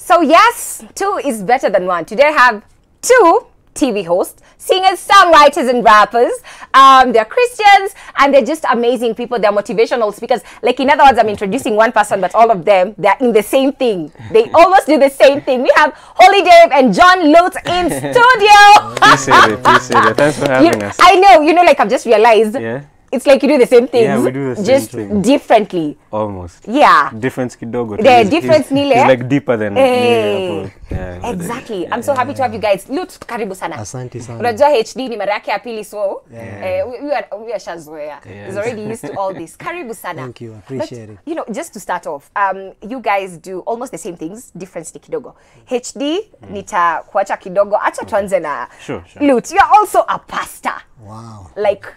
So yes, two is better than one. Today I have two TV hosts, singers, songwriters, and rappers. Um, they're Christians and they're just amazing people. They're motivational speakers. Like, in other words, I'm introducing one person, but all of them, they're in the same thing. They almost do the same thing. We have Holy Dave and John Lutz in studio. appreciate it, appreciate it. Thanks for having you, us. I know, you know, like I've just realized. Yeah it's like you do the same things yeah, we do the same just thing. differently almost yeah difference kidogo the he's, difference nile It's like deeper than hey. me yeah, exactly yeah, i'm so happy yeah. to have you guys leo karibu sana asante sana unajua hd ni mara yake ya pili so yeah. uh, we, we are, are we ashazoea yeah. he's already used to all this karibu sana thank you appreciate But, it you know just to start off um you guys do almost the same things difference ni kidogo hd mm. nita kuacha kidogo acha tuanze na sure, sure. Lute, you are also a pastor wow like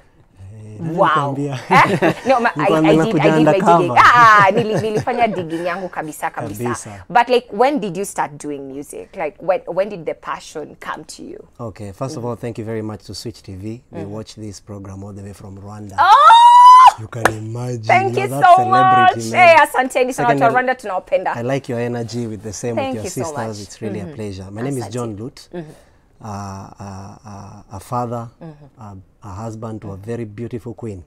wow. Eh, no, ma, ah, nilifanya digging yangu kabisa, kabisa But like when did you start doing music? Like when, when did the passion come to you? Okay, first mm. of all, thank you very much to Switch TV. Mm. We watch this program all the way from Rwanda. Oh! You can imagine. Thank you, you so much. Hey, asanteni sana watu Rwanda tunawapenda. I like your energy with the same Thank with your you sisters. So It's really mm -hmm. a mm-hmm. pleasure. My Asante. name is John Lut. Mm -hmm a, a, a father mm -hmm. a, a husband to a very beautiful queen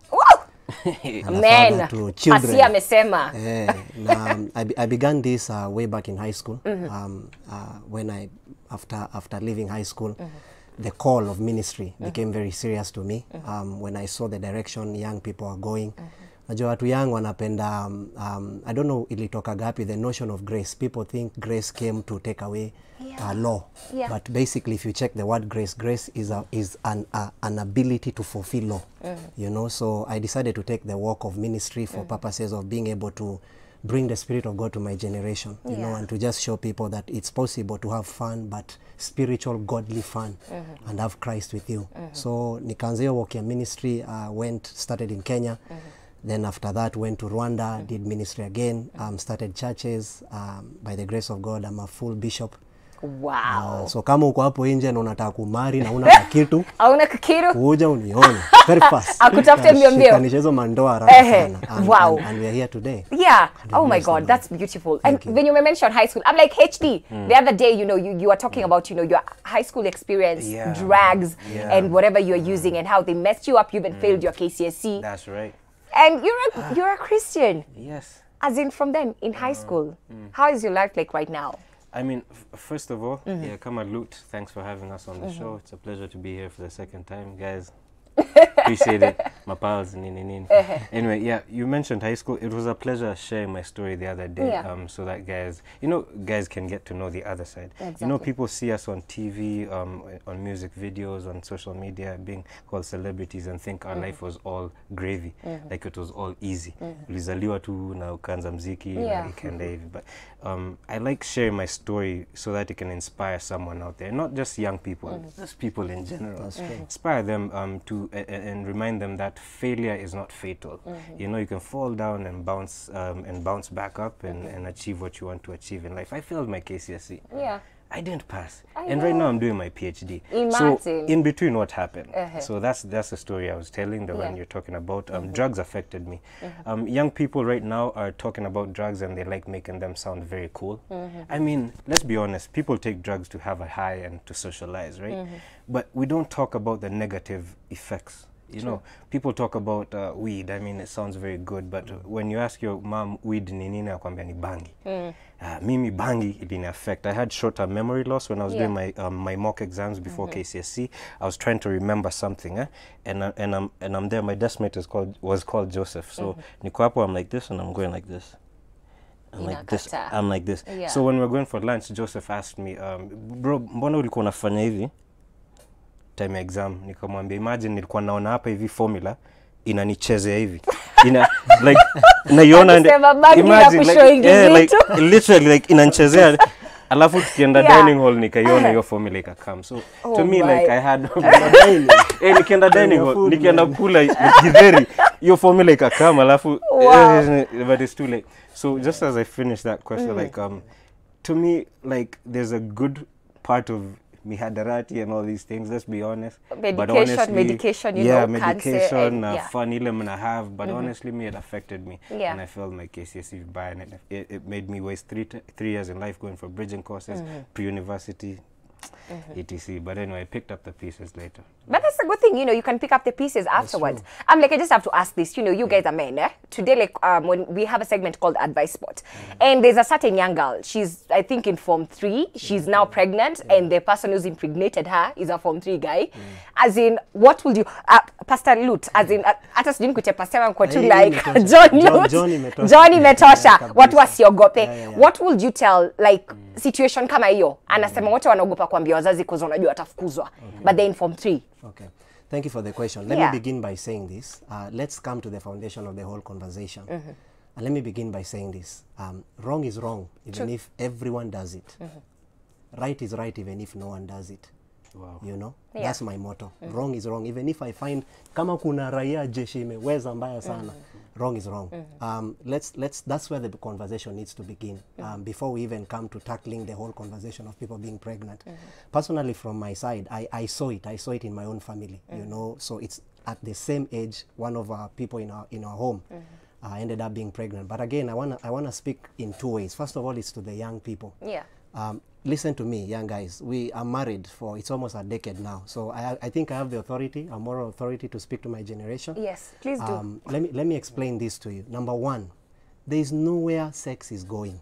Asia amesema eh, na, um, I, I began this uh, way back in high school mm -hmm. um, uh, when I after after leaving high school mm -hmm. the call of ministry mm -hmm. became very serious to me mm -hmm. um, when I saw the direction young people are going mm -hmm najua watu yangu wanapenda um, um i don't know ilitoka gapi the notion of grace people think grace came to take away uh, yeah. uh, law yeah. but basically if you check the word grace grace is, a, is an, a, an ability to fulfill law mm. you know so i decided to take the work of ministry for mm. purposes of being able to bring the spirit of God to my generation, you yeah. know, and to just show people that it's possible to have fun, but spiritual, godly fun, mm -hmm. and have Christ with you. Mm -hmm. So nikaanza hiyo walk ya ministry, uh, went, started in Kenya. Mm -hmm. Then after that, went to Rwanda, did ministry again, um, started churches. Um, by the grace of God, I'm a full bishop. Wow. Uh, so kama uko hapo nje na unataka kumari na una kitu hauna kitu kuja unione very fast akutafute mbio mbio kanisha hizo mandoa haraka sana and, wow. and, and we are here today yeah and oh my god that's beautiful Thank and you. when you mentioned high school I'm like HD mm. the other day you know you you are talking mm. about you know your high school experience yeah. drags yeah. and whatever you're mm. using and how they messed you up you even mm. failed your KCSE that's right And you're a, ah. you're a Christian. Yes. As in from then, in high ah, school. Mm. How is your life like right now? I mean, first of all, mm -hmm. yeah, come at Loot. Thanks for having us on the mm -hmm. show. It's a pleasure to be here for the second time, guys appreciate it my pals nini nini uh -huh. anyway yeah you mentioned high school it was a pleasure sharing my story the other day yeah. um so that guys you know guys can get to know the other side exactly. you know people see us on tv um on music videos on social media being called celebrities and think our mm -hmm. life was all gravy mm -hmm. like it was all easy mm-hmm. ulizaliwa tu na ukanza mziki yeah. but um i like sharing my story so that it can inspire someone out there not just young people mm. just people in general inspire them um to and remind them that failure is not fatal. Mm -hmm. You know, you can fall down and bounce um, and bounce back up and, mm-hmm. and achieve what you want to achieve in life. I failed my KCSE. Yeah. I didn't pass. I and know. right now I'm doing my PhD. Imagine. So in between what happened. Uh -huh. So that's that's the story I was telling, the yeah. one you're talking about. Um, mm -hmm. Drugs affected me. Mm -hmm. um, young people right now are talking about drugs and they like making them sound very cool. Mm -hmm. I mean, let's be honest, people take drugs to have a high and to socialize, right? Mm-hmm. But we don't talk about the negative effects You True. know, people talk about uh, weed. I mean, it sounds very good, but mm. when you ask your mom weed ni nini, akwambia ni bangi. Mm. Uh, mimi bangi ilini affect. I had short-term memory loss when I was yeah. doing my um, my mock exams before mm -hmm. KCSE. I was trying to remember something, eh? and uh, and I'm and I'm there. My desk mate is called was called Joseph. So mm -hmm. niko hapo, I'm like this, and I'm going like this. I'm like this. I'm like this. Yeah. So when we we're going for lunch, Joseph asked me, um, bro, mbona ulikuwa unafanya hivi? time ya exam nikamwambia imagine nilikuwa naona hapa hivi formula inanichezea hivi ina like naiona imagine like, yeah, like literally like inanichezea alafu tukienda yeah. dining hall nikaiona hiyo formula ikakam so oh to me my. like i had eh, nikienda dining hall nikienda kula kidheri hiyo formula ikakam alafu wow. Eh, eh, eh, but it's too late so just as i finish that question mm. like um to me like there's a good part of mihadarati and all these things let's be honest medication but honestly, medication you yeah know, medication uh, uh, and, yeah. fun ile I have but mm -hmm. honestly me it affected me yeah. and i felt my kcse by and it, it, made me waste three three years in life going for bridging courses mm -hmm. pre-university Mm -hmm. etc. But anyway, I picked up the pieces later. But that's a good thing, you know, you can pick up the pieces afterwards. I'm like, I just have to ask this, you know, you yeah. guys are men, eh? Today, like, um, when we have a segment called Advice Spot, mm. and there's a certain young girl, she's, I think, in Form 3, she's mm. now pregnant, yeah. and the person who's impregnated her is a Form 3 guy. Mm. As in, what would you, uh, Pastor Lut, as in, hata uh, sijui nikutia pastor wangu kwa tu like, John Lut, John Imetosha, watu wasiogope, what would you tell, like, situation kama hiyo mhm. anasema mm -hmm. wote wanaogopa kuambia wazazi kuzo unajua atafukuzwa okay. but then in form 3 okay thank you for the question let yeah. me begin by saying this uh, let's come to the foundation of the whole conversation mm -hmm. uh, let me begin by saying this um, wrong is wrong even True. if everyone does it mm -hmm. right is right even if no one does it Wow. You know? Yeah. That's my motto. Mm -hmm. Wrong is wrong. Even if I find kama kuna raia jeshi imeweza mbaya mm-hmm. sana. Mm -hmm wrong is wrong. Mm -hmm. um, let's let's that's where the conversation needs to begin mm -hmm. um, before we even come to tackling the whole conversation of people being pregnant. Mm -hmm. Personally, from my side, I, I saw it. I saw it in my own family. You mm-hmm. know, so it's at the same age one of our people in our in our home. Mm-hmm. Uh, ended up being pregnant. But again, I wanna I wanna speak in two ways. First of all, it's to the young people. Yeah. Um, listen to me, young guys. We are married for it's almost a decade now, so I, I think I have the authority, a moral authority, to speak to my generation. Yes, please do. Um, let me let me explain this to you. Number one, there is nowhere sex is going.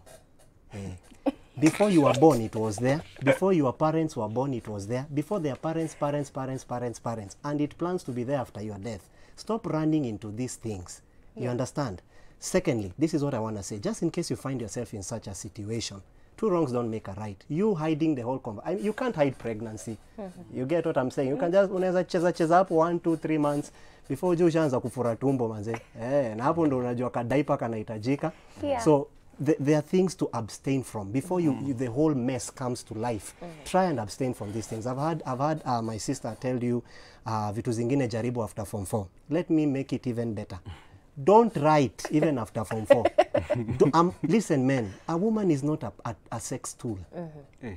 Eh. before you were born, it was there. Before your parents were born, it was there. Before their parents, parents, parents, parents, parents, and it plans to be there after your death. Stop running into these things. Yeah. You understand? Secondly, this is what I want to say. Just in case you find yourself in such a situation, two wrongs don't make a right. You hiding the whole convo. I mean, you can't hide pregnancy. Mm-hmm. you get what I'm saying? You can just unaweza cheza cheza hapo one two three months before juu ushaanza kufura tumbo manze. Eh, na hapo ndo unajua kadaipa kanahitajika. Yeah. So the there are things to abstain from before you, you the whole mess comes to life. Mm -hmm. Try and abstain from these things. I've had I've had uh, my sister tell you uh, vitu zingine jaribu after form 4. Let me make it even better don't write even after form four. Do, um, listen, men, a woman is not a, a, a sex tool. Mm -hmm.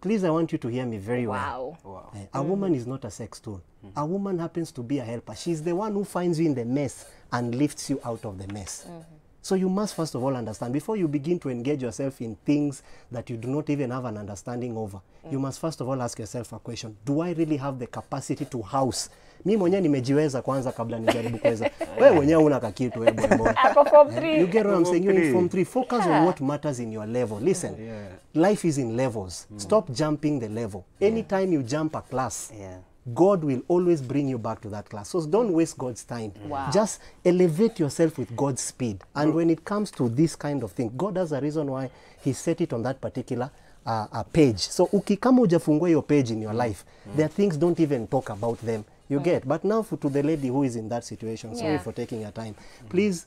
Please, I want you to hear me very well. Wow. Uh, a mm. woman is not a sex tool. Mm. A woman happens to be a helper. She's the one who finds you in the mess and lifts you out of the mess. -hmm. So you must first of all understand before you begin to engage yourself in things that you do not even have an understanding over. Mm. You must first of all ask yourself a question. Do I really have the capacity to house? Mi mwenyewe nimejiweza kwanza kabla nijaribu kuweza. Wewe mwenyewe una kakitu wewe boy boy. Ah, form 3. You get what I'm saying? You're in form 3 focus yeah. on ah. what matters in your level. Listen. Yeah. Life is in levels. Mm. Stop jumping the level. Anytime yeah. you jump a class. Yeah God will always bring you back to that class. So don't waste God's time. Wow. Just elevate yourself with God's speed. And when it comes to this kind of thing, God has a reason why He set it on that particular uh, uh, page. So uki, kama your page in your life, mm. there are things don't even talk about them. You mm. get. But now for, to the lady who is in that situation, yeah. sorry for taking your time. Mm. Please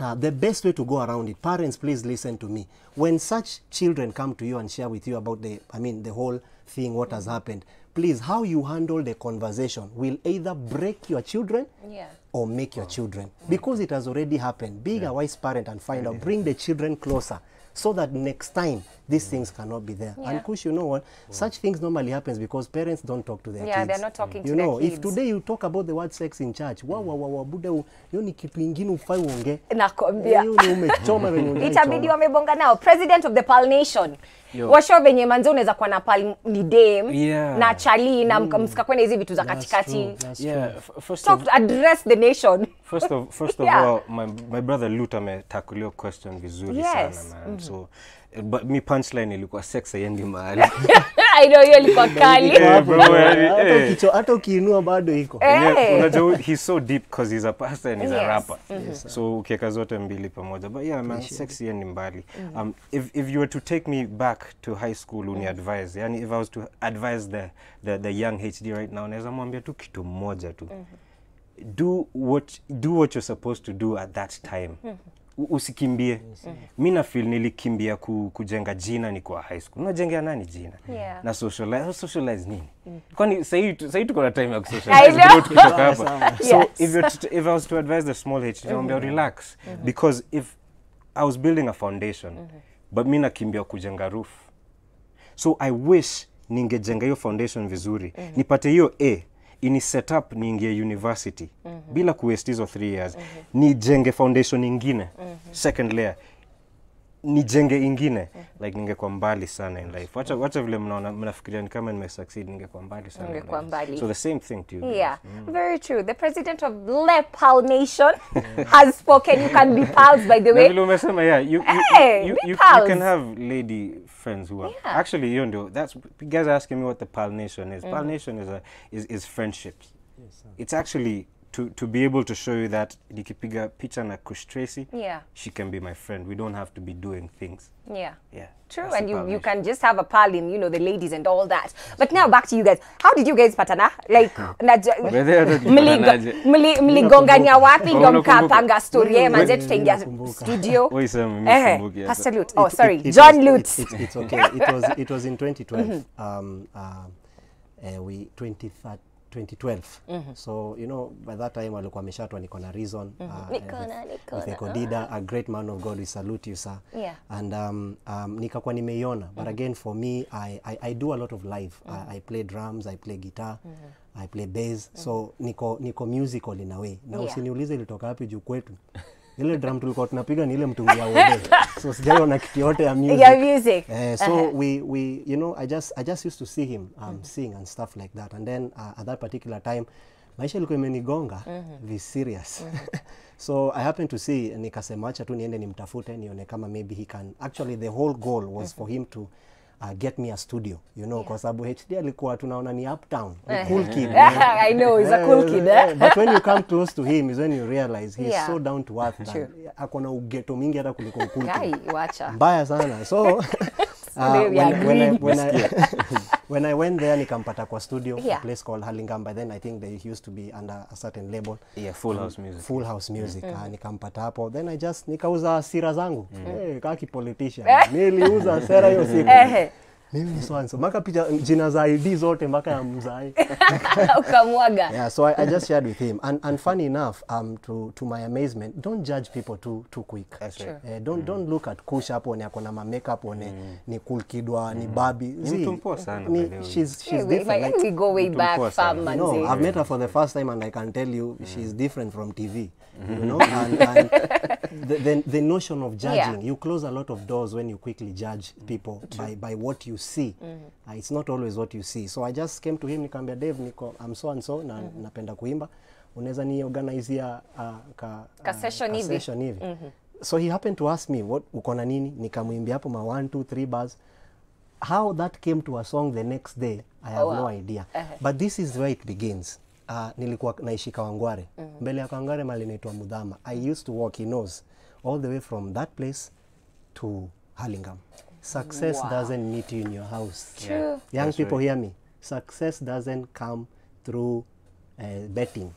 uh, the best way to go around it parents please listen to me when such children come to you and share with you about the i mean the whole thing what has happened please, how you handle the conversation will either break your children yeah. or make your children. Mm. Because it has already happened. Being yeah. a wise parent and find out, bring the children closer so that next time these things cannot be there. Yeah. And Kush, you know what? Mm. Such things normally happens because parents don't talk to their yeah, kids. Yeah, they're not talking mm. to you know, their kids. You know, if today you talk about the word sex in church, wa wow, wow, wow, buda, hiyo ni kitu ingine ufai uongee. Nakwambia. Hiyo eh, ni umechoma venye Itabidi wamebonga nao. President of the Pal Nation. Washo venye manzi unaweza kuwa na Pal ni dem yeah. na chali na mm. kwenye hizi vitu za katikati. That's true. yeah. First Talk, of, address the nation. first of, first of yeah. all, my, my brother Luta ametakulia question vizuri yes. sana man. Mm -hmm. So but mi punchline ilikuwa sex haiendi mahali Hata ukiinua bado iko. Eh. so deep because a pastor and he's a rapper. Mm-hmm. So ukiweka zote mbili pamoja. But yeah sex ni mbali. Mm-hmm. Um, if, you were to take me back to high school uni mm-hmm. advise, yani if I was to advise the, the, the young HD right now, naweza mwambia tu kitu moja tu. Do what, do what you're supposed to do at that time. Mm -hmm usikimbie mi na fil nilikimbia ku, kujenga jina nikuwa high school unajengea nani jina yeah. na socialize, oh, socialize nini mm. kwani sahii tuko na time ya kusocialize hapa so if, if i was to advise the small h naambia mm -hmm. relax mm -hmm. because if i was building a foundation mm -hmm. but mi nakimbia kujenga roof so i wish ningejenga hiyo foundation vizuri mm -hmm. nipate hiyo a ini set up niingie university mm -hmm. bila kuwaste hizo 3 years mm -hmm. nijenge foundation ingine mm -hmm. second layer nijenge ingine mm -hmm. like ningekuwa mbali sana in life. Wacha wacha vile mnaona mnafikiria ni kama nime succeed ningekuwa mbali sana. Ningekuwa mbali. So the same thing to you. Yeah. Mm. Very true. The president of Le Pal Nation has spoken you can be pals by the way. Na vile umesema yeah, you you, hey, you, you, you, you can have lady friends who are yeah. actually you know that's you guys asking me what the nation is. Mm. nation is a is, is friendships. Yes, it's actually to, to be able to show you that nikipiga picha na Kush Tracy, yeah. she can be my friend. We don't have to be doing things. Yeah. Yeah. True. That's and you, you can just have a in, you know, the ladies and all that. But now back to you guys. How did you guys patana? Like, mligonganya wapi ndo mkapanga story yeye eh, manze tutaingia studio. Eh, Pastor Oh, sorry. It, John Lutz. it's okay. It was, it was in 2012. Mm -hmm. um, uh, uh, we, 2013 2012 mm -hmm. so you know by that time alikuwa ameshatwa niko na reason mhm. ah, nikona, eh, nikona. Ekodida, a great man of God we salute you sir yeah. and um, um, nikakuwa nimeiona but mm -hmm. again for me I, I, I do a lot of life mm -hmm. I, mhm. I play drums I play guitar mm -hmm. I play bas mm -hmm. so mhm. niko niko musical in a way na yeah. usiniulize ilitoka wapi juu kwetu ile drum tulikuwa tunapiga ni ile mtungi wa ude so sijaiona kitu yote ya music, ya music. Uh, so uh -huh. we, we you know I just, I just used to see him um, mm -hmm. sing and stuff like that and then uh, at that particular time maisha ilikuwa imenigonga mm -hmm. vi serious mm -hmm. so i happened to see nikasema acha tu niende nimtafute nione kama maybe he can actually the whole goal was mm -hmm. for him to uh, get me a studio you know yeah. kwa sababu HD alikuwa tunaona ni uptown a eh. cool kid yeah, I know he's a cool eh, kid eh, eh? but when you come close to him is when you realize he's yeah. so down to earth ako na ugeto mingi hata kuliko cool kid mbaya sana so uh, when, when I, when I, when I went there nikampata kwa studio yeah. a place called Hurlingham by then I think they used to be under a certain label yeah, Full House Music, Full House mm-hmm. Music. yeah. Mm. Uh, nikampata hapo then I just nikauza sira zangu mm. hey, eh, kaa kipolitician eh. niliuza sera hiyo siku mimi ni so and so mpaka picha jina za ID zote mpaka ya mzai ukamwaga. Yeah, so I, I just shared with him and, and funny enough um, to, to my amazement don't judge people too, too quick. That's right. Uh, eh, don't, mm. don't look at Kush hapo ni akona ma makeup one mm. ni cool kidwa mm. ni babi. Ni mtu mpoa sana. Ni, she's, she's yeah, different. Like, we go way back fam you know, I've met her for the first time and I can tell you mm. she's different from TV. Mm -hmm. You mm-hmm. know and, and the, the, the notion of judging yeah. you close a lot of doors when you quickly judge people True. by, by what you see mm -hmm. uh, it's not always what you see so i just came to him nikamwambia dave niko I'm so and so na mm -hmm. napenda kuimba unaweza ni organize ya uh, ka, uh, session hivi mm -hmm. so he happened to ask me what uko na nini nikamwimbia hapo ma 1 2 3 bars how that came to a song the next day i have oh, wow. no idea uh eh. -huh. but this is where it begins uh, nilikuwa naishi Kawangware mm -hmm. mbele ya Kawangware mali naitwa Mudhama I used to walk he knows mm all the way from that place to Hurlingham. Success wow. doesn't meet you in your house. True. Yeah. Young That's people right. hear me. Success doesn't come through uh, betting.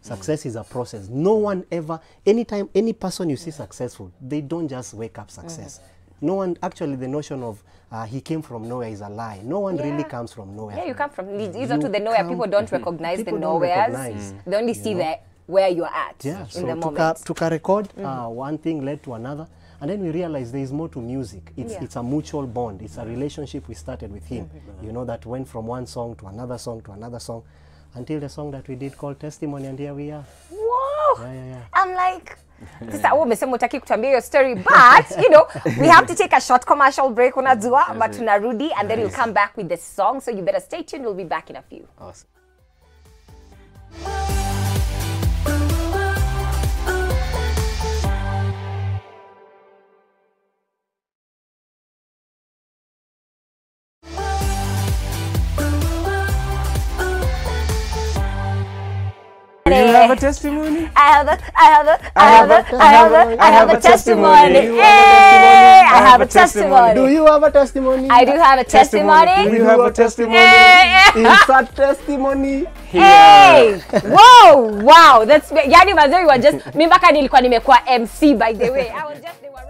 Success mm. is a process. No one ever, anytime, any person you see yeah. successful, they don't just wake up success. Mm. No one, actually, the notion of uh, he came from nowhere is a lie. No one yeah. really comes from nowhere. Yeah, you come from, either to the nowhere. People don't recognize people the nowheres. Recognize, mm. They only see that. the where you're at yeah, in so the moment. Tukarecord record, mm -hmm. uh, one thing led to another and then we realized there is more to music. It's, yeah. it's a mutual bond. It's a relationship we started with him, mm -hmm. you know, that went from one song to another song to another song until the song that we did called Testimony and here we are. Wow! Yeah, yeah, yeah. I'm like, sasa wewe umesema utaki story but you know we have to take a short commercial break on Azua, mm. but Narudi, and then nice. we'll come back with the song so you better stay tuned we'll be back in a few awesome. Do you have a testimony? I have a, I have a, I have a, I have a, I have a testimony. I have a testimony. Do you have a testimony? I do have a testimony. Do you have a testimony? Insert testimony. Hey, Whoa! wow, that's yani mazuri wa just mimi mpaka nilikuwa nimekuwa MC by the way. I was just they were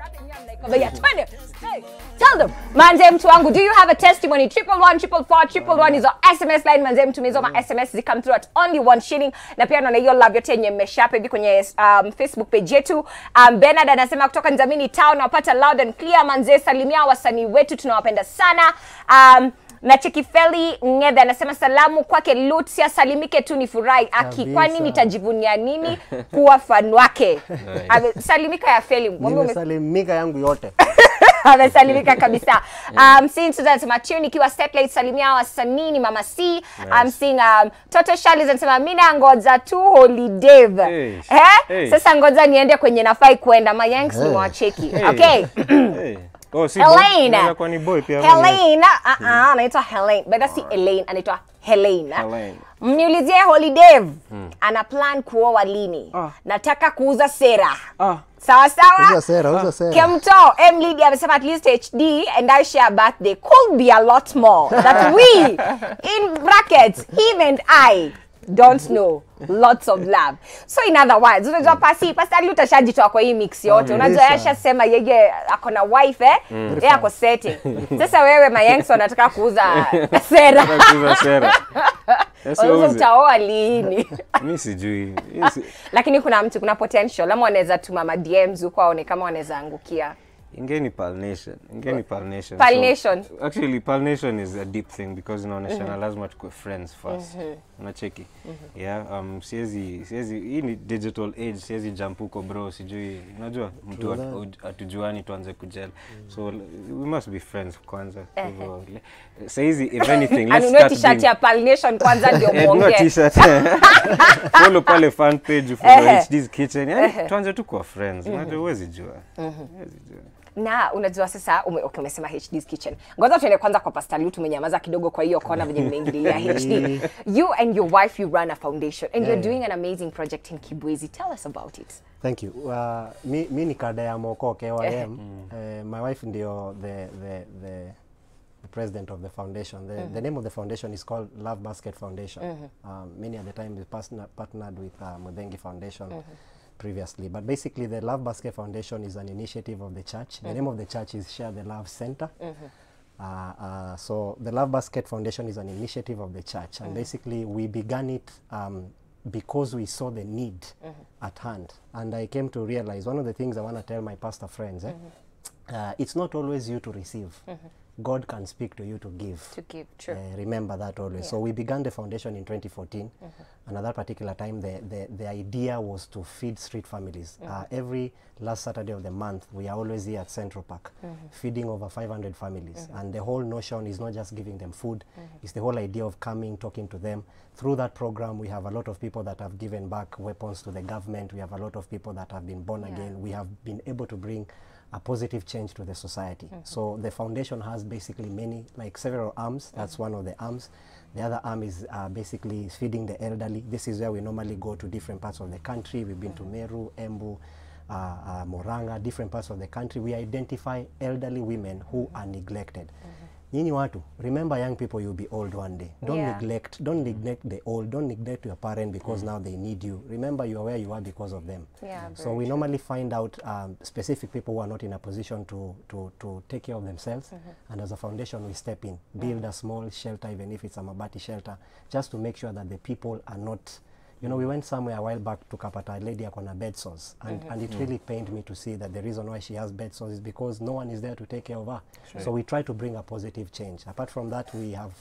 But yeah, 20. Hey, tell them. Manze mtu wangu, do you have a testimony? Triple one, triple four, triple one is our SMS line. Manze mtu mizo ma SMS come through at only one shilling. Na pia naona yo love yote yenye mmeshapa hivi kwenye um, Facebook page yetu. Um, Bernard anasema kutoka Nzamini Town, nawapata loud and clear. Manze salimia wasanii wetu, tunawapenda sana. Um, na Chekifeli Ngedhe anasema salamu kwake Lutsia, salimike tu ni furahi aki, kwani nitajivunia nini kuwa fan wake? Nice. Salimika ya Feli, nimesalimika yangu yote amesalimika kabisa. I'm um, seeing Susan anasema tune ikiwa satellite salimia wasanii ni mama C. I'm um, seeing um, Toto Charles anasema mimi nangoja tu holiday. Hey. Eh? Sasa ngoja niende kwenye nafai kuenda. My Yanks ni mwacheki. Okay. Oh, si Helena. Kwa Helena. Ah uh hmm. ah, -uh, anaitwa Helena. Bada si Elaine, anaitwa Helena. Helena. Mniulizie Holiday hmm. ana plan kuoa lini? Ah. Nataka kuuza sera. Ah. Sawa sawa. Uza sera, uza ah. sera. Kemto, eh, M Lidi amesema at least HD and I share birthday could be a lot more that we in brackets him and I don't know lots of love so in other words unajua mm. pasi pasali utashajitoa kwa hii mix yote mm. unajua yashasema yeye ako na wife eh mm. yeye ako sasa wewe mayangs wanataka kuuza sera utaoa liini mi sijui lakini kuna mtu kuna potential ama wanaweza tuma madms huko aone kama wanaweza angukia ingeni pollination ingeni so, actually is a deep thing because mm -hmm. lazima tukue friends first mm -hmm. mm -hmm. yeah um hii ni digital age jump bro sijui unajua mtu atujuani tuanze kujel mm -hmm. so we must be friends kwanza eh. hivyo if anything let's start t-shirt ya kwanza ndio eh, t-shirt follow pale fan page for kitchen yani tuanze tu kwa friends unajua mhm. uwezi jua mhm na unajua sasa ume, okay, umesema HD's Kitchen. Ngoja tuende kwanza kwa Pastor Liu, tumenyamaza kidogo kwa hiyo kona venye mmeingilia HD. You and your wife you run a foundation and yeah, you're doing an amazing project in Kibwezi. Tell us about it. Thank you. Uh, mi, mi ni kada ya Moko KYM. uh, mm. eh, my wife ndio the, the, the the president of the foundation. The, mm -hmm. the mm-hmm. name of the foundation is called Love Basket Foundation. Mm -hmm. um, many at the time we partner, partnered with uh, Mudengi Foundation. Mm -hmm. previously. But basically, the Love Basket Foundation is an initiative of the church. Mm -hmm. The name of the church is Share the Love Center. Mm -hmm. uh, uh, so the Love Basket Foundation is an initiative of the church, and mm -hmm. basically we began it um, because we saw the need mm-hmm. at hand. And I came to realize one of the things I want to tell my pastor friends: eh, mm-hmm. uh, it's not always you to receive. Mm-hmm. God can speak to you to give. To give, true. Uh, remember that always. Yeah. So we began the foundation in 2014. Mm -hmm. And at that particular time, the, the, the idea was to feed street families. Mm -hmm. uh, every last Saturday of the month, we are always here at Central Park, mm -hmm. feeding over 500 families. Mm-hmm. And the whole notion is not just giving them food, mm-hmm. it's the whole idea of coming, talking to them. Through that program, we have a lot of people that have given back weapons to the government. We have a lot of people that have been born yeah. again. We have been able to bring a positive change to the society. Mm -hmm. So the foundation has basically many, like several arms. That's mm -hmm. one of the arms. The other arm is uh, basically feeding the elderly. This is where we normally go to different parts of the country. We've been mm -hmm. to mm-hmm. Meru, Embu, uh, uh, Moranga, different parts of the country. We identify elderly women who are neglected. Mm-hmm. nyinyi watu remember young people you'll be old one day don't yeah. neglect don't neglect the old don't neglect your parent because mm. now they need you remember you are where you are because of them yeah, so we true. normally find out um, specific people who are not in a position to to, to take care of themselves mm -hmm. and as a foundation we step in mm. build mm. a small shelter even if it's a mabati shelter just to make sure that the people are not You know, we went somewhere a while back to Kapata, a lady akona bed sores, and, mm -hmm. and it mm. really pained me to see that the reason why she has bed sores is because no one is there to take care of her. Sure. So we try to bring a positive change. Apart from that, we have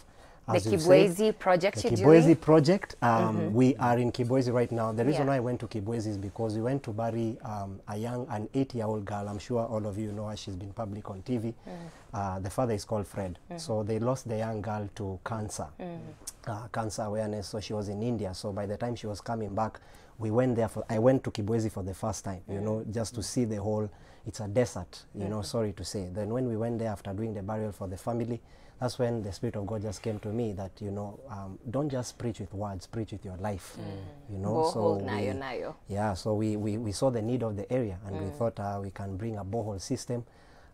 as the Kibwezi said, project. The Kibwezi project. Um, mm -hmm. We are in Kibwezi right now. The reason yeah. I went to Kibwezi is because we went to bury um, a young, an eight-year-old girl. I'm sure all of you know her. She's been public on TV. Mm. Uh, the father is called Fred. Mm. So they lost the young girl to cancer, mm. uh, cancer awareness. So she was in India. So by the time she was coming back, we went there for. I went to Kibwezi for the first time. You know, just to mm. see the whole. It's a desert. You mm. know, sorry to say. Then when we went there after doing the burial for the family that's when the Spirit of God just came to me that, you know, um, don't just preach with words, preach with your life. Mm. You know, so. We, nayo, nayo. Yeah, so we, we, we saw the need of the area and mm. we thought uh, we can bring a borehole system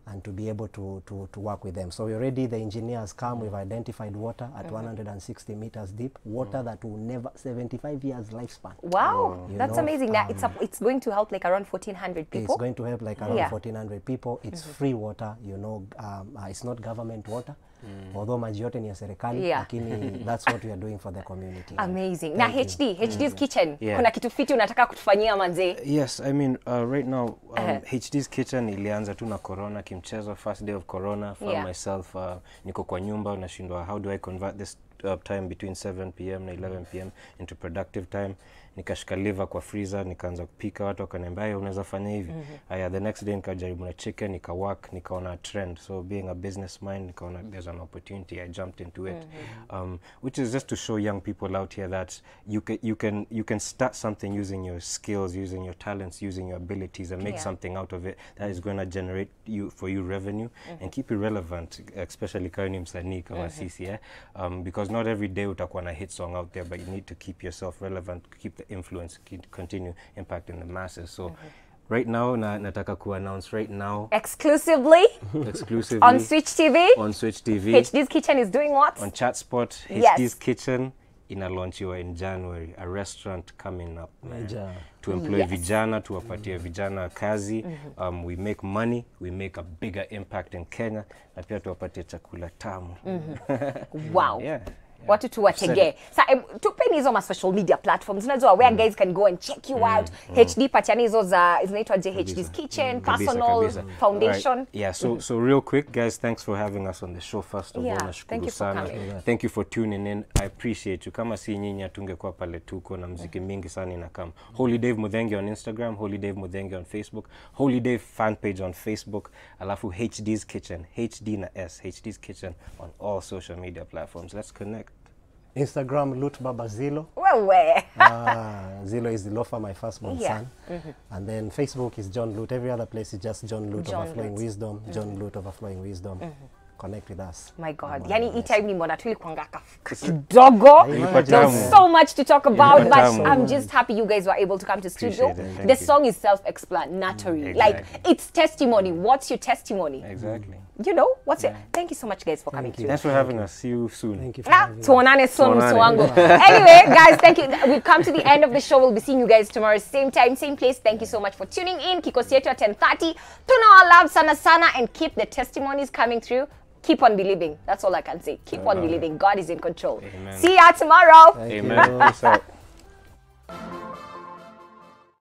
and to be able to, to, to work with them. So already the engineers come, mm. we've identified water at mm -hmm. 160 meters deep, water mm. that will never, 75 years lifespan. Wow, oh. that's know, amazing. Um, it's, a it's going to help like around 1,400 people? It's going to help like around yeah. 1,400 people. It's -hmm. free water, you know, um, uh, it's not government water. mm. although maji yote ni ya serikali yeah. lakini that's what we are doing for the community amazing Thank na you. HD HD's mm. kitchen yeah. kuna kitu fiti unataka kutufanyia manze yes I mean uh, right now um, uh -huh. HD's kitchen ilianza tu na corona kimchezo first day of corona for yeah. myself uh, niko kwa nyumba nashindwa how do I convert this uh, time between 7 pm na 11 pm into productive time nikashika liver kwa freezer, nikaanza kupika. Watu wakaniambia unaweza fanya hivi mm -hmm. Aya, the next day nikajaribu na chicken, nikawork work, nikaona trend. So being a business mind, nikaona mm -hmm. there's an opportunity, I jumped into it mm -hmm. um, which is just to show young people out here that you can, you can, you can start something using your skills, using your talents, using your abilities and make yeah. something out of it that is going to generate you, for you revenue mm -hmm. and keep you relevant, especially kwa ni msanii kama sisi eh? um, because not every day utakuwa na hit song out there but you need to keep yourself relevant, keep the influence continue impacting the masses. So. Mm -hmm. Right now na, nataka ku announce right now exclusively exclusively on Switch TV on Switch TV HD's Kitchen is doing what on Chatspot yes. HD's Kitchen launch you in January, a restaurant coming up man, yeah. to employ yes. vijana, to tuwapatie mm. hmm vijana kazi mm -hmm. um, we make money, we make a bigger impact in Kenya na pia tuwapatie chakula tamu mm -hmm. wow. yeah yeah. watu tuwategee sa um, tupeni hizo ma social media platforms unajua where mm. guys can go and check you mm. out mm. hd patiani hizo za zinaitwa jhd's kitchen mm. personal kabisa, kabisa. foundation right. yeah so, mm. so real quick guys thanks for having us on the show first of yeah. all nashukuru sana thank you for tuning in i appreciate you kama si nyinyi atungekuwa pale tuko na mziki mm. mingi sana inakam holy dave mudhenge on instagram holy dave mudhenge on facebook holy dave fan page on facebook alafu hd's kitchen hd na s hd's kitchen on all social media platforms let's connect Instagram Lut Baba Well, where? ah, Zilo is the loafer, my firstborn yeah. son. Mm -hmm. And then Facebook is John Lut. Every other place is just John Lut John Overflowing Wisdom. Mm -hmm. John mm-hmm. Lut Overflowing Wisdom. Mm-hmm connect with us. My God. Yani, hii time ni kidogo. There's so much to talk about but I'm just happy you guys were able to come to studio. The song is self-explanatory. Mm, exactly. Like it's testimony. Mm. What's your testimony? Exactly. You know, what's yeah. it? Thank you so much guys for thank coming. You. Thanks for having us. See you soon. Thank you for ah, soon Anyway, guys, thank you. We've come to the end of the show. We'll be seeing you guys tomorrow same time, same place. Thank you so much for tuning in. Kikosi yetu at 10:30. Tuna love sana sana and keep the testimonies coming through keep on believing. That's all I can say. Keep on believing. God is in control. Amen. See ya tomorrow. Thank Amen.